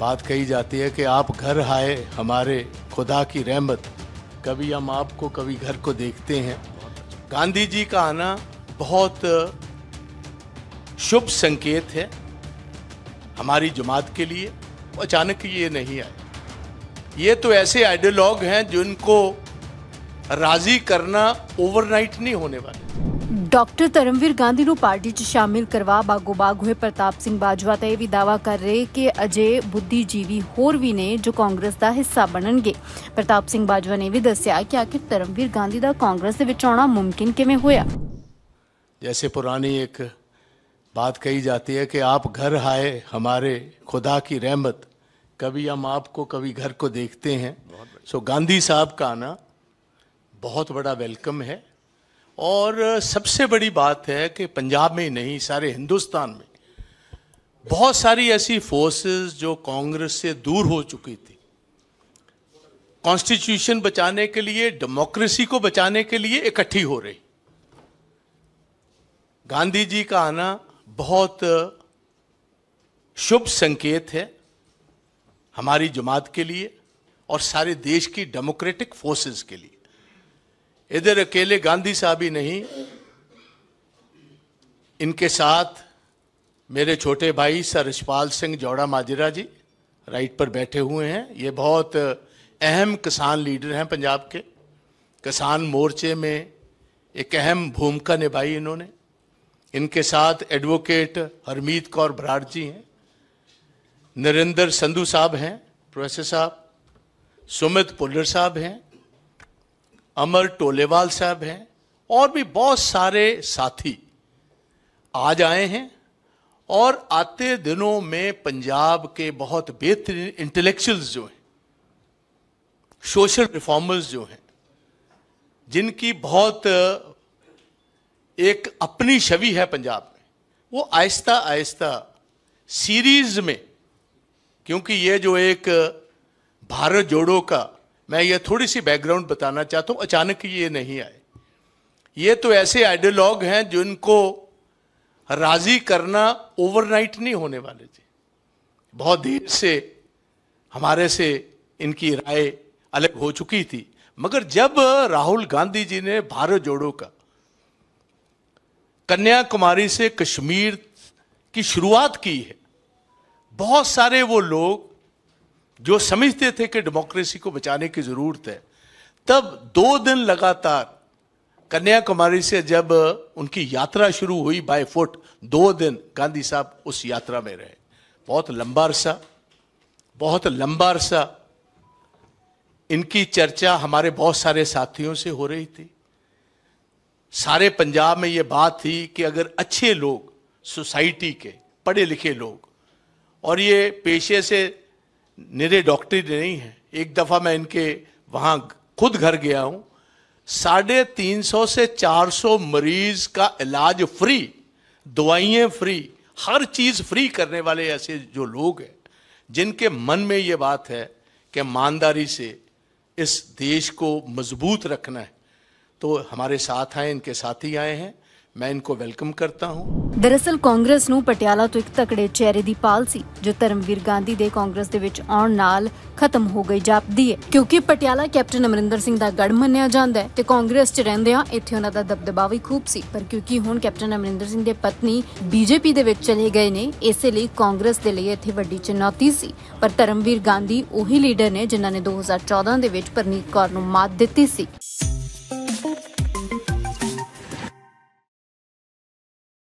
बात कही जाती है कि आप घर आए हमारे खुदा की रहमत कभी हम आपको कभी घर को देखते हैं गांधी जी का आना बहुत शुभ संकेत है हमारी जमात के लिए अचानक ये नहीं आए ये तो ऐसे आइडियोलॉग हैं जिनको राज़ी करना ओवरनाइट नहीं होने वाले डॉक्टर धर्मवीर गांधी पार्टी च शामिल करवा बागो बाग हुए प्रताप सिंह बाजवा तो यह भी दावा कर रहे कि अजय बुद्धिजीवी होर भी ने जो कांग्रेस का हिस्सा बनने प्रताप सिंह बाजवा ने भी दसिया कि आखिर धर्मवीर गांधी का कांग्रेस आना मुमकिन किमें होया जैसे पुरानी एक बात कही जाती है कि आप घर आए हमारे खुदा की रहमत कभी हम आपको कभी घर को देखते हैं सो गांधी साहब का आना बहुत बड़ा वेलकम है और सबसे बड़ी बात है कि पंजाब में नहीं सारे हिंदुस्तान में बहुत सारी ऐसी फोर्सेस जो कांग्रेस से दूर हो चुकी थी कॉन्स्टिट्यूशन बचाने के लिए डेमोक्रेसी को बचाने के लिए इकट्ठी हो रही गांधी जी का आना बहुत शुभ संकेत है हमारी जमात के लिए और सारे देश की डेमोक्रेटिक फोर्सेस के लिए इधर अकेले गांधी साहब ही नहीं इनके साथ मेरे छोटे भाई सरसपाल सिंह जौड़ा माजरा जी राइट पर बैठे हुए हैं ये बहुत अहम किसान लीडर हैं पंजाब के किसान मोर्चे में एक अहम भूमिका निभाई इन्होंने इनके साथ एडवोकेट हरमीत कौर बराड़ जी हैं नरेंद्र संधू साहब हैं प्रोफेसर साहब सुमित पुल्लर साहब हैं अमर टोलेवाल साहब हैं और भी बहुत सारे साथी आज आए हैं और आते दिनों में पंजाब के बहुत बेहतरीन इंटेलेक्चुअल्स जो हैं सोशल रिफॉर्मर्स जो हैं जिनकी बहुत एक अपनी छवि है पंजाब में वो आहिस्ता आहिस्ता सीरीज में क्योंकि ये जो एक भारत जोड़ो का मैं ये थोड़ी सी बैकग्राउंड बताना चाहता हूँ अचानक ये नहीं आए ये तो ऐसे आइडियोलॉग हैं जिनको राजी करना ओवरनाइट नहीं होने वाले थे बहुत देर से हमारे से इनकी राय अलग हो चुकी थी मगर जब राहुल गांधी जी ने भारत जोड़ो का कन्याकुमारी से कश्मीर की शुरुआत की है बहुत सारे वो लोग जो समझते थे कि डेमोक्रेसी को बचाने की ज़रूरत है तब दो दिन लगातार कन्याकुमारी से जब उनकी यात्रा शुरू हुई बाय फुट दो दिन गांधी साहब उस यात्रा में रहे बहुत लंबा अरसा बहुत लंबा अरसा इनकी चर्चा हमारे बहुत सारे साथियों से हो रही थी सारे पंजाब में ये बात थी कि अगर अच्छे लोग सोसाइटी के पढ़े लिखे लोग और ये पेशे से निरे डॉक्टर नहीं है एक दफ़ा मैं इनके वहाँ खुद घर गया हूँ साढ़े तीन सौ से चार सौ मरीज का इलाज फ्री दवाइयाँ फ्री हर चीज़ फ्री करने वाले ऐसे जो लोग हैं जिनके मन में ये बात है कि ईमानदारी से इस देश को मजबूत रखना है तो हमारे साथ आए इनके साथी आए हैं ਮੈਂ इनको वेलकम ਕਰਤਾ ਹੂੰ ਦਰਅਸਲ ਕਾਂਗਰਸ ਨੂੰ ਪਟਿਆਲਾ ਤੋਂ ਇੱਕ ਤਕੜੇ ਚਿਹਰੇ ਦੀ ਪਾਲ ਸੀ ਜੋ ਧਰਮਵੀਰ ਗਾਂਧੀ ਦੇ ਕਾਂਗਰਸ ਦੇ ਵਿੱਚ ਆਉਣ ਨਾਲ ਖਤਮ ਹੋ ਗਈ ਜਾਪਦੀ ਹੈ ਕਿਉਂਕਿ ਪਟਿਆਲਾ ਕੈਪਟਨ ਅਮਰਿੰਦਰ ਸਿੰਘ ਦਾ ਗੜ ਮੰਨਿਆ ਜਾਂਦਾ ਹੈ ਤੇ ਕਾਂਗਰਸ 'ਚ ਰਹਿੰਦੇ ਆ ਇੱਥੇ ਉਹਨਾਂ ਦਾ ਦਬਦਬਾ ਵੀ ਖੂਬ ਸੀ ਪਰ ਕਿਉਂਕਿ ਹੁਣ ਕੈਪਟਨ ਅਮਰਿੰਦਰ ਸਿੰਘ ਦੇ ਪਤਨੀ ਬੀਜੇਪੀ ਦੇ ਵਿੱਚ ਚਲੇ ਗਏ ਨੇ ਇਸੇ ਲਈ ਕਾਂਗਰਸ ਦੇ ਲਈ ਇੱਥੇ ਵੱਡੀ ਚੁਣੌਤੀ ਸੀ ਪਰ ਧਰਮਵੀਰ ਗਾਂਧੀ ਉਹੀ ਲੀਡਰ ਨੇ ਜਿਨ੍ਹਾਂ ਨੇ 2014 ਦੇ ਵਿੱਚ ਪਰਨੀਤ ਕੌਰ ਨੂੰ ਮਾਤ ਦਿੱਤੀ ਸੀ